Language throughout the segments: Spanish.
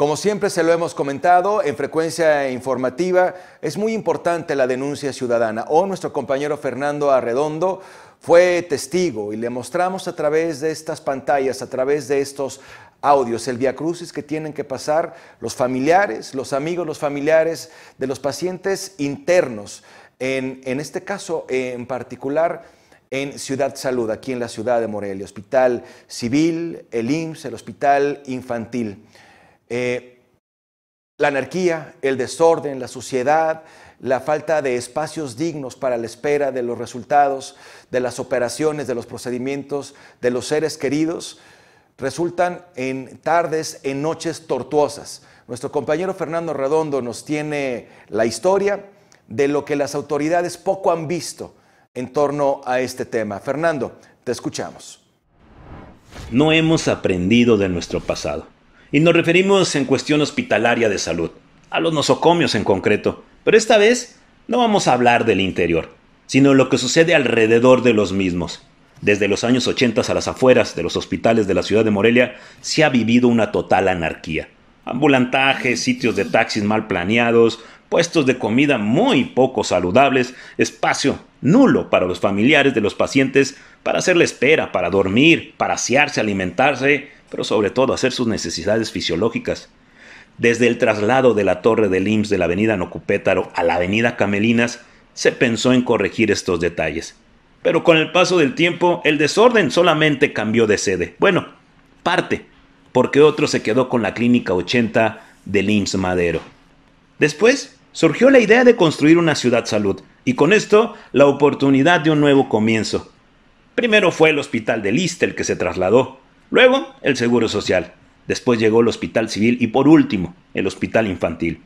Como siempre se lo hemos comentado en frecuencia informativa, es muy importante la denuncia ciudadana. Hoy nuestro compañero Fernando Arredondo fue testigo y le mostramos a través de estas pantallas, a través de estos audios, el viacrucis que tienen que pasar los familiares, los amigos, los familiares de los pacientes internos. En, en este caso en particular, en Ciudad Salud, aquí en la ciudad de Morelia, Hospital Civil, el IMSS, el Hospital Infantil. Eh, la anarquía, el desorden, la suciedad, la falta de espacios dignos para la espera de los resultados, de las operaciones, de los procedimientos, de los seres queridos, resultan en tardes, en noches tortuosas. Nuestro compañero Fernando Redondo nos tiene la historia de lo que las autoridades poco han visto en torno a este tema. Fernando, te escuchamos. No hemos aprendido de nuestro pasado y nos referimos en cuestión hospitalaria de salud, a los nosocomios en concreto, pero esta vez no vamos a hablar del interior, sino lo que sucede alrededor de los mismos. Desde los años 80 a las afueras de los hospitales de la ciudad de Morelia se ha vivido una total anarquía. Ambulantajes, sitios de taxis mal planeados, puestos de comida muy poco saludables, espacio nulo para los familiares de los pacientes para hacer la espera, para dormir, para asearse, alimentarse pero sobre todo hacer sus necesidades fisiológicas. Desde el traslado de la torre del IMSS de la avenida Nocupétaro a la avenida Camelinas, se pensó en corregir estos detalles. Pero con el paso del tiempo, el desorden solamente cambió de sede. Bueno, parte, porque otro se quedó con la Clínica 80 del IMSS Madero. Después, surgió la idea de construir una ciudad salud, y con esto, la oportunidad de un nuevo comienzo. Primero fue el Hospital de Listel que se trasladó, Luego, el Seguro Social. Después llegó el Hospital Civil y por último, el Hospital Infantil.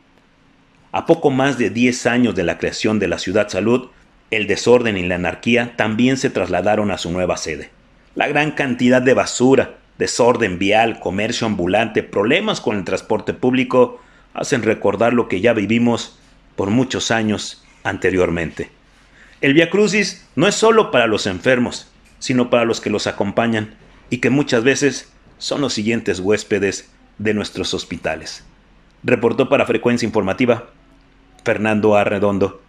A poco más de 10 años de la creación de la Ciudad Salud, el desorden y la anarquía también se trasladaron a su nueva sede. La gran cantidad de basura, desorden vial, comercio ambulante, problemas con el transporte público, hacen recordar lo que ya vivimos por muchos años anteriormente. El Via Crucis no es solo para los enfermos, sino para los que los acompañan, y que muchas veces son los siguientes huéspedes de nuestros hospitales. Reportó para Frecuencia Informativa Fernando Arredondo